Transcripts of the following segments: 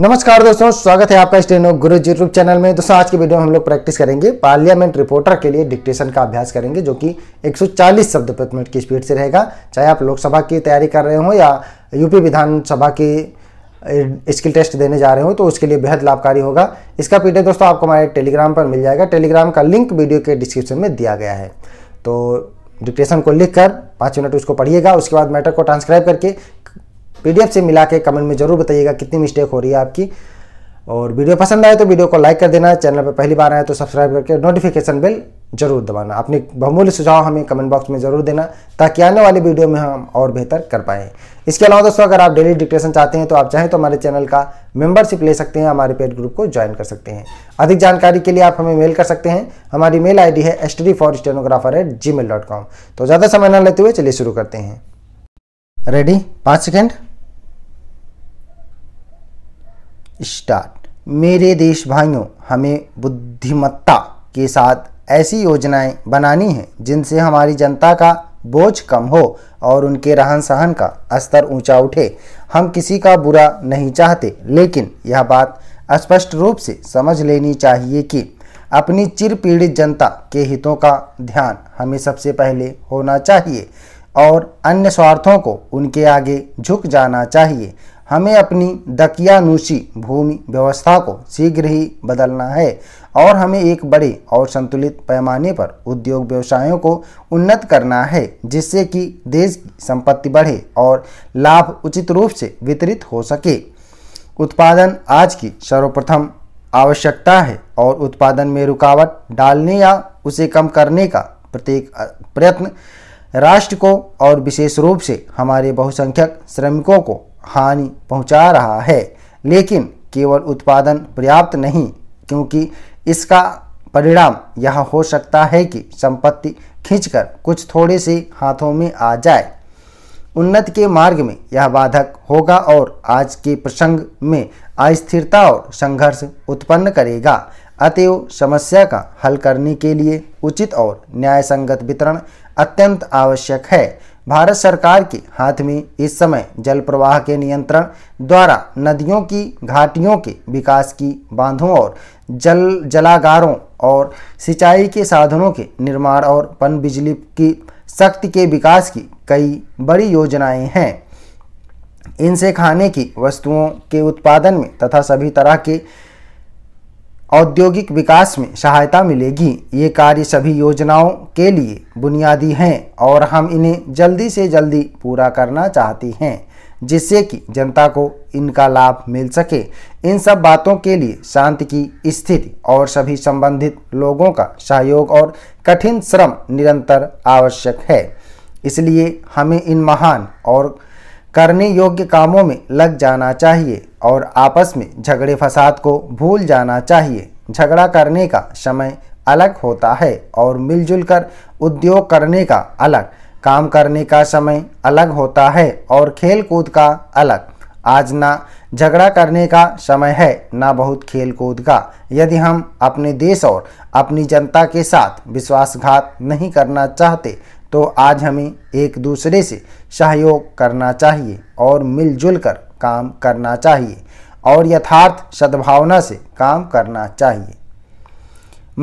नमस्कार दोस्तों स्वागत है आपका स्टेनो गुरु यूट्यूब चैनल में दोस्तों आज की वीडियो में हम लोग प्रैक्टिस करेंगे पार्लियामेंट रिपोर्टर के लिए डिक्टेशन का अभ्यास करेंगे जो कि 140 शब्द प्रति मिनट की स्पीड से रहेगा चाहे आप लोकसभा की तैयारी कर रहे हो या यूपी विधानसभा की स्किल टेस्ट देने जा रहे हो तो उसके लिए बेहद लाभकारी होगा इसका पीडियो दोस्तों आपको हमारे टेलीग्राम पर मिल जाएगा टेलीग्राम का लिंक वीडियो के डिस्क्रिप्शन में दिया गया है तो डिक्टेशन को लिख पाँच मिनट उसको पढ़िएगा उसके बाद मैटर को ट्रांसक्राइब करके पीडीएफ से मिला के कमेंट में ज़रूर बताइएगा कितनी मिस्टेक हो रही है आपकी और वीडियो पसंद आए तो वीडियो को लाइक कर देना चैनल पर पहली बार आए तो सब्सक्राइब करके नोटिफिकेशन बिल जरूर दबाना अपने बहुमूल्य सुझाव हमें कमेंट बॉक्स में जरूर देना ताकि आने वाली वीडियो में हम और बेहतर कर पाएँ इसके अलावा दोस्तों अगर आप डेली डिक्टेशन चाहते हैं तो आप चाहें तो हमारे चैनल का मेंबरशिप ले सकते हैं हमारे पेड ग्रुप को ज्वाइन कर सकते हैं अधिक जानकारी के लिए आप हमें मेल कर सकते हैं हमारी मेल आई है S for stenographer at Gmail dot com तो ज़्यादा समय न लेते हुए चलिए शुरू करते हैं रेडी पाँच सेकेंड स्टार्ट मेरे देश भाइयों हमें बुद्धिमत्ता के साथ ऐसी योजनाएं बनानी हैं जिनसे हमारी जनता का बोझ कम हो और उनके रहन सहन का स्तर ऊंचा उठे हम किसी का बुरा नहीं चाहते लेकिन यह बात स्पष्ट रूप से समझ लेनी चाहिए कि अपनी चिर पीड़ित जनता के हितों का ध्यान हमें सबसे पहले होना चाहिए और अन्य स्वार्थों को उनके आगे झुक जाना चाहिए हमें अपनी दकियानुषी भूमि व्यवस्था को शीघ्र ही बदलना है और हमें एक बड़े और संतुलित पैमाने पर उद्योग व्यवसायों को उन्नत करना है जिससे कि देश की संपत्ति बढ़े और लाभ उचित रूप से वितरित हो सके उत्पादन आज की सर्वप्रथम आवश्यकता है और उत्पादन में रुकावट डालने या उसे कम करने का प्रत्येक प्रयत्न राष्ट्र को और विशेष रूप से हमारे बहुसंख्यक श्रमिकों को हानि पहुंचा रहा है लेकिन केवल उत्पादन पर्याप्त नहीं क्योंकि इसका परिणाम यह हो सकता है कि संपत्ति खींचकर कुछ थोड़े से हाथों में आ जाए उन्नत के मार्ग में यह बाधक होगा और आज के प्रसंग में अस्थिरता और संघर्ष उत्पन्न करेगा अतएव समस्या का हल करने के लिए उचित और न्यायसंगत वितरण अत्यंत आवश्यक है भारत सरकार के हाथ में इस समय जल प्रवाह के नियंत्रण द्वारा नदियों की घाटियों के विकास की बांधों और जल जलागारों और सिंचाई के साधनों के निर्माण और पन बिजली की शक्ति के विकास की कई बड़ी योजनाएं हैं इनसे खाने की वस्तुओं के उत्पादन में तथा सभी तरह के औद्योगिक विकास में सहायता मिलेगी ये कार्य सभी योजनाओं के लिए बुनियादी हैं और हम इन्हें जल्दी से जल्दी पूरा करना चाहती हैं जिससे कि जनता को इनका लाभ मिल सके इन सब बातों के लिए शांति की स्थिति और सभी संबंधित लोगों का सहयोग और कठिन श्रम निरंतर आवश्यक है इसलिए हमें इन महान और करने योग्य कामों में लग जाना चाहिए और आपस में झगड़े फसाद को भूल जाना चाहिए झगड़ा करने का समय अलग होता है और मिलजुल कर उद्योग करने का अलग काम करने का समय अलग होता है और खेल कूद का अलग आज ना झगड़ा करने का समय है ना बहुत खेल कूद का यदि हम अपने देश और अपनी जनता के साथ विश्वासघात नहीं करना चाहते तो आज हमें एक दूसरे से सहयोग करना चाहिए और मिलजुल कर काम करना चाहिए और यथार्थ सद्भावना से काम करना चाहिए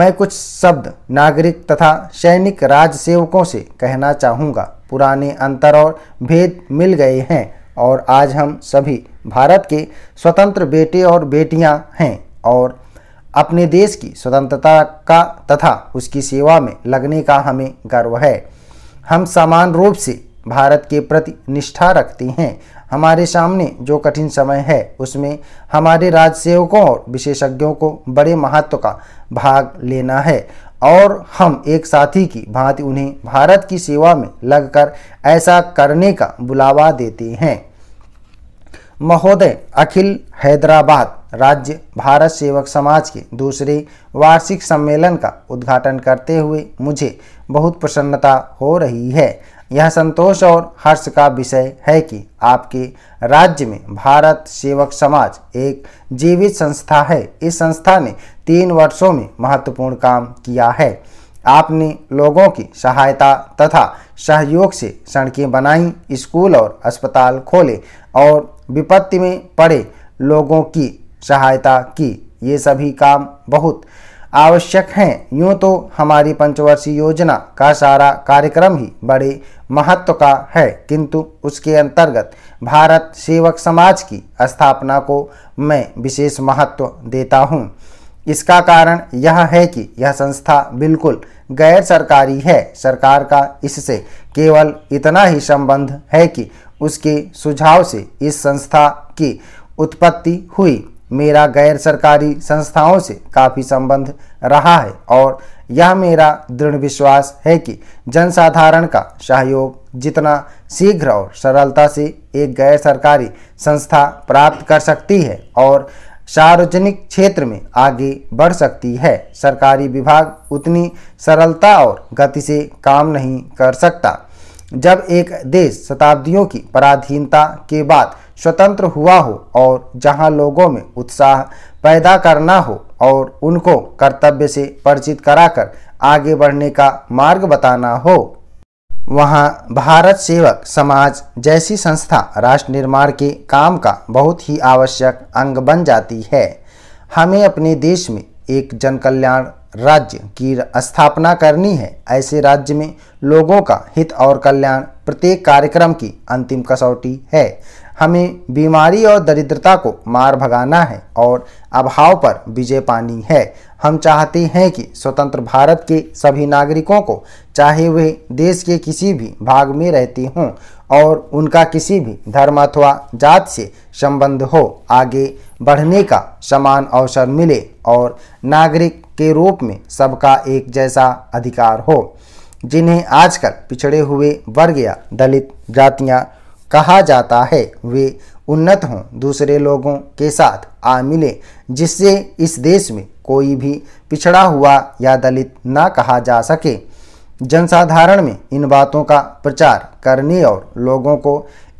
मैं कुछ शब्द नागरिक तथा सैनिक राज सेवकों से कहना चाहूँगा पुराने अंतर और भेद मिल गए हैं और आज हम सभी भारत के स्वतंत्र बेटे और बेटियाँ हैं और अपने देश की स्वतंत्रता का तथा उसकी सेवा में लगने का हमें गर्व है हम समान रूप से भारत के प्रति निष्ठा रखते हैं हमारे सामने जो कठिन समय है उसमें हमारे राजसेवकों और विशेषज्ञों को बड़े महत्व का भाग लेना है और हम एक साथी की भांति उन्हें भारत की सेवा में लगकर ऐसा करने का बुलावा देते हैं महोदय अखिल हैदराबाद राज्य भारत सेवक समाज के दूसरे वार्षिक सम्मेलन का उद्घाटन करते हुए मुझे बहुत प्रसन्नता हो रही है यह संतोष और हर्ष का विषय है कि आपके राज्य में भारत सेवक समाज एक जीवित संस्था है इस संस्था ने तीन वर्षों में महत्वपूर्ण काम किया है आपने लोगों की सहायता तथा सहयोग से सड़कें बनाई स्कूल और अस्पताल खोले और विपत्ति में पड़े लोगों की सहायता की ये सभी काम बहुत आवश्यक हैं यूँ तो हमारी पंचवर्षीय योजना का सारा कार्यक्रम ही बड़े महत्व का है किंतु उसके अंतर्गत भारत सेवक समाज की स्थापना को मैं विशेष महत्व देता हूँ इसका कारण यह है कि यह संस्था बिल्कुल गैर सरकारी है सरकार का इससे केवल इतना ही संबंध है कि उसके सुझाव से इस संस्था की उत्पत्ति हुई मेरा गैर सरकारी संस्थाओं से काफ़ी संबंध रहा है और यह मेरा दृढ़ विश्वास है कि जनसाधारण का सहयोग जितना शीघ्र और सरलता से एक गैर सरकारी संस्था प्राप्त कर सकती है और सार्वजनिक क्षेत्र में आगे बढ़ सकती है सरकारी विभाग उतनी सरलता और गति से काम नहीं कर सकता जब एक देश शताब्दियों की पराधीनता के बाद स्वतंत्र हुआ हो और जहां लोगों में उत्साह पैदा करना हो और उनको कर्तव्य से परिचित कराकर आगे बढ़ने का मार्ग बताना हो वहाँ भारत सेवक समाज जैसी संस्था राष्ट्र निर्माण के काम का बहुत ही आवश्यक अंग बन जाती है हमें अपने देश में एक जनकल्याण राज्य की स्थापना करनी है ऐसे राज्य में लोगों का हित और कल्याण प्रत्येक कार्यक्रम की अंतिम कसौटी है हमें बीमारी और दरिद्रता को मार भगाना है और अभाव पर विजय पानी है हम चाहते हैं कि स्वतंत्र भारत के सभी नागरिकों को चाहे वे देश के किसी भी भाग में रहती हों और उनका किसी भी धर्म अथवा जात से संबंध हो आगे बढ़ने का समान अवसर मिले और नागरिक के रूप में सबका एक जैसा अधिकार हो जिन्हें आजकल पिछड़े हुए वर्ग या दलित जातियाँ कहा जाता है वे उन्नत हों दूसरे लोगों के साथ आ मिले जिससे इस देश में कोई भी पिछड़ा हुआ या दलित ना कहा जा सके जनसाधारण में इन बातों का प्रचार करने और लोगों को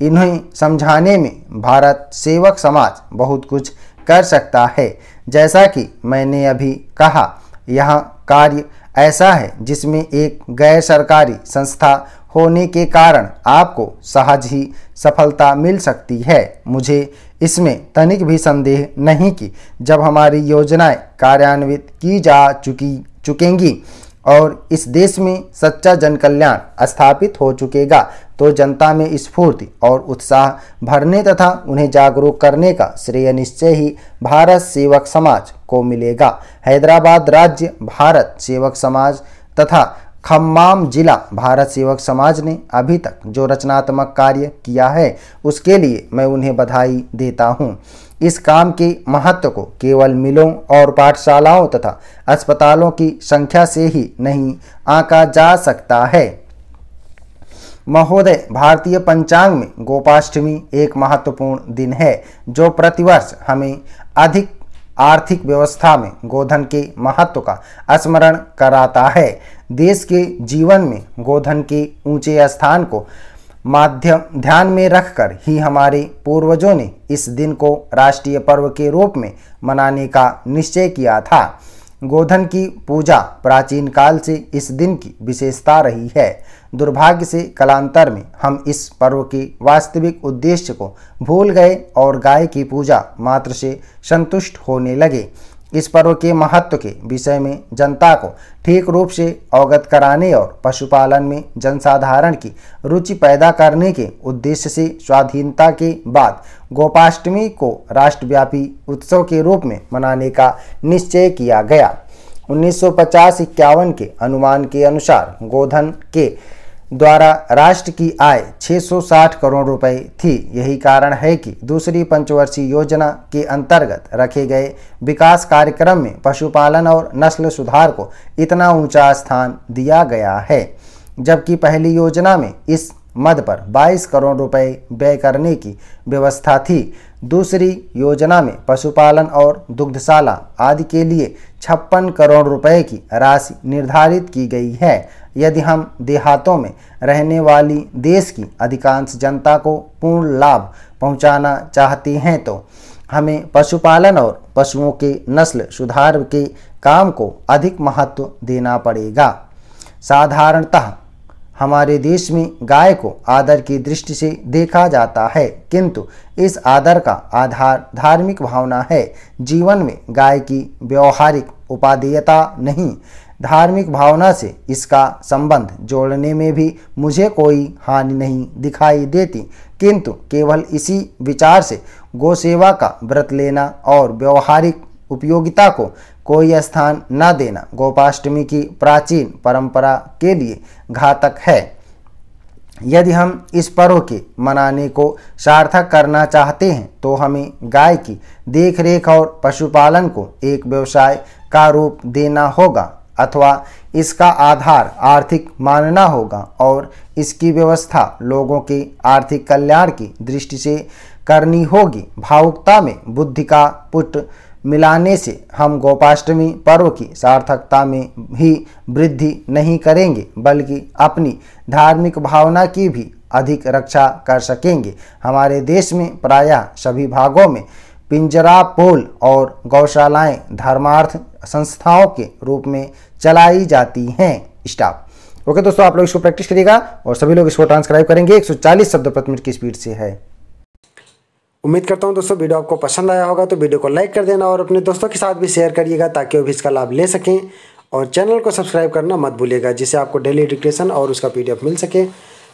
इन्हें समझाने में भारत सेवक समाज बहुत कुछ कर सकता है जैसा कि मैंने अभी कहा यह कार्य ऐसा है जिसमें एक गैर सरकारी संस्था होने के कारण आपको सहज ही सफलता मिल सकती है मुझे इसमें तनिक भी संदेह नहीं कि जब हमारी योजनाएं कार्यान्वित की जा चुकी चुकेंगी और इस देश में सच्चा जनकल्याण स्थापित हो चुकेगा तो जनता में स्फूर्ति और उत्साह भरने तथा उन्हें जागरूक करने का श्रेय निश्चय ही भारत सेवक समाज को मिलेगा हैदराबाद राज्य भारत सेवक समाज तथा खम्माम जिला भारत सेवक समाज ने अभी तक जो रचनात्मक कार्य किया है उसके लिए मैं उन्हें बधाई देता हूँ इस काम के महत्व को केवल मिलों और पाठशालाओं तथा अस्पतालों की संख्या से ही नहीं आंका जा सकता है महोदय भारतीय पंचांग में गोपाष्टमी एक महत्वपूर्ण दिन है जो प्रतिवर्ष हमें अधिक आर्थिक व्यवस्था में गोधन के महत्व का स्मरण कराता है देश के जीवन में गोधन के ऊंचे स्थान को माध्यम ध्यान में रखकर ही हमारे पूर्वजों ने इस दिन को राष्ट्रीय पर्व के रूप में मनाने का निश्चय किया था गोधन की पूजा प्राचीन काल से इस दिन की विशेषता रही है दुर्भाग्य से कलांतर में हम इस पर्व के वास्तविक उद्देश्य को भूल गए और गाय की पूजा मात्र से संतुष्ट होने लगे इस पर्व के महत्व के विषय में जनता को ठीक रूप से अवगत कराने और पशुपालन में जनसाधारण की रुचि पैदा करने के उद्देश्य से स्वाधीनता के बाद गोपाष्टमी को राष्ट्रव्यापी उत्सव के रूप में मनाने का निश्चय किया गया 1950 सौ के अनुमान के अनुसार गोधन के द्वारा राष्ट्र की आय 660 करोड़ रुपए थी यही कारण है कि दूसरी पंचवर्षीय योजना के अंतर्गत रखे गए विकास कार्यक्रम में पशुपालन और नस्ल सुधार को इतना ऊंचा स्थान दिया गया है जबकि पहली योजना में इस मद पर 22 करोड़ रुपए व्यय करने की व्यवस्था थी दूसरी योजना में पशुपालन और दुग्धशाला आदि के लिए छप्पन करोड़ रुपए की राशि निर्धारित की गई है यदि हम देहातों में रहने वाली देश की अधिकांश जनता को पूर्ण लाभ पहुंचाना चाहते हैं तो हमें पशुपालन और पशुओं के नस्ल सुधार के काम को अधिक महत्व देना पड़ेगा साधारणतः हमारे देश में गाय को आदर की दृष्टि से देखा जाता है किंतु इस आदर का आधार धार्मिक भावना है जीवन में गाय की व्यवहारिक उपादेयता नहीं धार्मिक भावना से इसका संबंध जोड़ने में भी मुझे कोई हानि नहीं दिखाई देती किंतु केवल इसी विचार से गौसेवा का व्रत लेना और व्यवहारिक उपयोगिता को कोई स्थान न देना गोपाष्टमी की प्राचीन परंपरा के लिए घातक है यदि हम इस पर्व के मनाने को सार्थक करना चाहते हैं तो हमें गाय की देखरेख और पशुपालन को एक व्यवसाय का रूप देना होगा अथवा इसका आधार आर्थिक मानना होगा और इसकी व्यवस्था लोगों के आर्थिक कल्याण की दृष्टि से करनी होगी भावुकता में बुद्धि का पुट मिलाने से हम गोपाष्टमी पर्व की सार्थकता में ही वृद्धि नहीं करेंगे बल्कि अपनी धार्मिक भावना की भी अधिक रक्षा कर सकेंगे हमारे देश में प्रायः सभी भागों में पिंजरा पोल और गौशालाएं धर्मार्थ संस्थाओं के रूप में चलाई जाती हैं स्टाफ ओके दोस्तों आप लोग इसको प्रैक्टिस करिएगा और सभी लोग इसको ट्रांसक्राइब करेंगे 140 शब्द प्रति मिनट की स्पीड से है उम्मीद करता हूँ दोस्तों वीडियो आपको पसंद आया होगा तो वीडियो को लाइक कर देना और अपने दोस्तों के साथ भी शेयर करिएगा ताकि वो भी इसका लाभ ले सकें और चैनल को सब्सक्राइब करना मत भूलिएगा जिससे आपको डेली एडुकेशन और उसका पीडीएफ मिल सके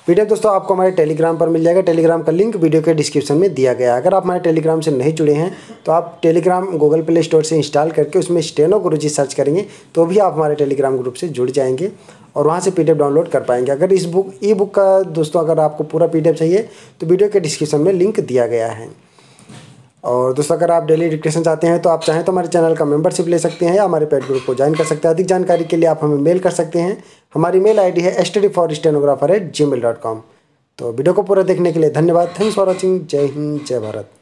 पीडीएफ दोस्तों आपको हमारे टेलीग्राम पर मिल जाएगा टेलीग्राम का लिंक वीडियो के डिस्क्रिप्शन में दिया गया है अगर आप हमारे टेलीग्राम से नहीं जुड़े हैं तो आप टेलीग्राम गूगल प्ले स्टोर से इंस्टॉल करके उसमें स्टेनो गुरुजी सर्च करेंगे तो भी आप हमारे टेलीग्राम ग्रुप से जुड़ जाएंगे और वहाँ से एफ डाउनलोड कर पाएंगे अगर इस बुक ई बुक का दोस्तों अगर आपको पूरा एफ चाहिए तो वीडियो के डिस्क्रिप्शन में लिंक दिया गया है और दोस्तों अगर आप डेली डिक्टेशन चाहते हैं तो आप चाहें तो हमारे चैनल का मेंबरशिप ले सकते हैं या हमारे पेड ग्रुप को ज्वाइन कर सकते हैं अधिक जानकारी के लिए आप हमें मेल कर सकते हैं हमारी मेल आईडी है S T for stenographer at Gmail dot com तो वीडियो को पूरा देखने के लिए धन्यवाद थैंक्स फॉर वॉचिंग जय हिंद जय भारत